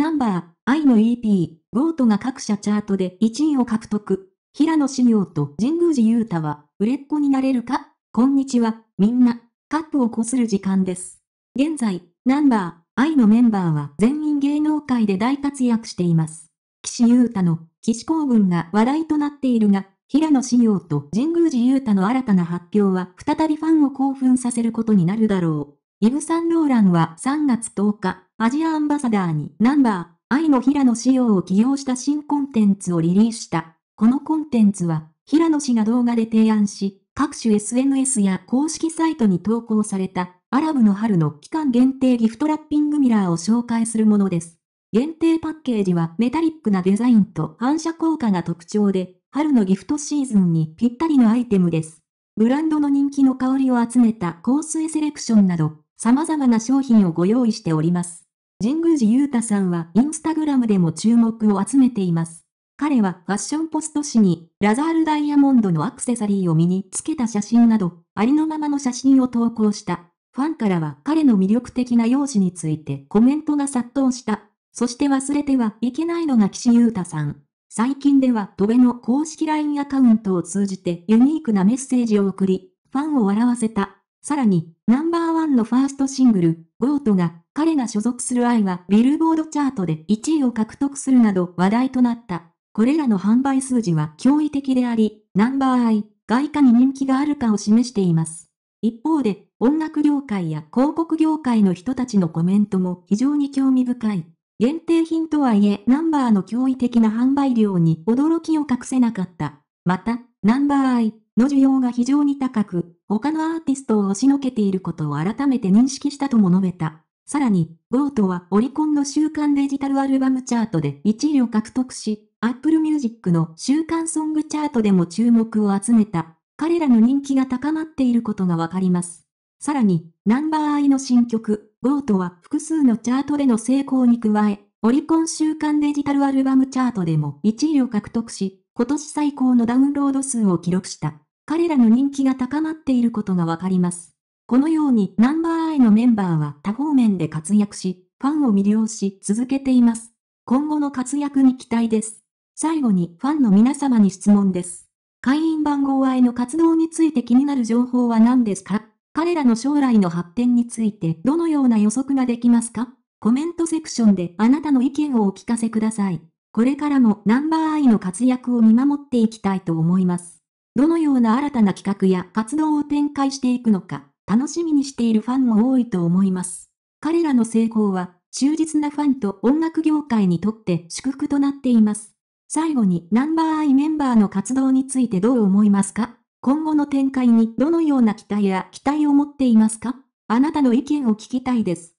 ナンバー、I の EP、ゴートが各社チャートで1位を獲得。平野紫耀と神宮寺勇太は、売れっ子になれるかこんにちは、みんな。カップをこする時間です。現在、ナンバー、I のメンバーは全員芸能界で大活躍しています。岸優太の岸公文が話題となっているが、平野紫耀と神宮寺優太の新たな発表は再びファンを興奮させることになるだろう。イヴ・サンローランは3月10日、アジアアンバサダーにナンバー、愛の平野仕様を起用した新コンテンツをリリースした。このコンテンツは、平野氏が動画で提案し、各種 SNS や公式サイトに投稿された、アラブの春の期間限定ギフトラッピングミラーを紹介するものです。限定パッケージはメタリックなデザインと反射効果が特徴で、春のギフトシーズンにぴったりのアイテムです。ブランドの人気の香りを集めた香水セレクションなど、様々な商品をご用意しております。神宮寺勇太さんはインスタグラムでも注目を集めています。彼はファッションポスト誌に、ラザールダイヤモンドのアクセサリーを身につけた写真など、ありのままの写真を投稿した。ファンからは彼の魅力的な容姿についてコメントが殺到した。そして忘れてはいけないのが岸優太さん。最近では戸辺の公式 LINE アカウントを通じてユニークなメッセージを送り、ファンを笑わせた。さらに、ナンバーワンのファーストシングル、ゴートが彼が所属する愛はビルボードチャートで1位を獲得するなど話題となった。これらの販売数字は驚異的であり、ナンバーアイ、外貨に人気があるかを示しています。一方で、音楽業界や広告業界の人たちのコメントも非常に興味深い。限定品とはいえ、ナンバーの驚異的な販売量に驚きを隠せなかった。また、ナンバーアイの需要が非常に高く、他のアーティストを押しのけていることを改めて認識したとも述べた。さらに、GO はオリコンの週間デジタルアルバムチャートで1位を獲得し、Apple Music の週間ソングチャートでも注目を集めた。彼らの人気が高まっていることがわかります。さらに、ナンバーイの新曲、ゴートは複数のチャートでの成功に加え、オリコン週間デジタルアルバムチャートでも1位を獲得し、今年最高のダウンロード数を記録した。彼らの人気が高まっていることがわかります。このようにナンバーアイのメンバーは多方面で活躍し、ファンを魅了し続けています。今後の活躍に期待です。最後にファンの皆様に質問です。会員番号愛の活動について気になる情報は何ですか彼らの将来の発展についてどのような予測ができますかコメントセクションであなたの意見をお聞かせください。これからもナンバーアイの活躍を見守っていきたいと思います。どのような新たな企画や活動を展開していくのか楽しみにしているファンも多いと思います。彼らの成功は、忠実なファンと音楽業界にとって祝福となっています。最後にナンバーアイメンバーの活動についてどう思いますか今後の展開にどのような期待や期待を持っていますかあなたの意見を聞きたいです。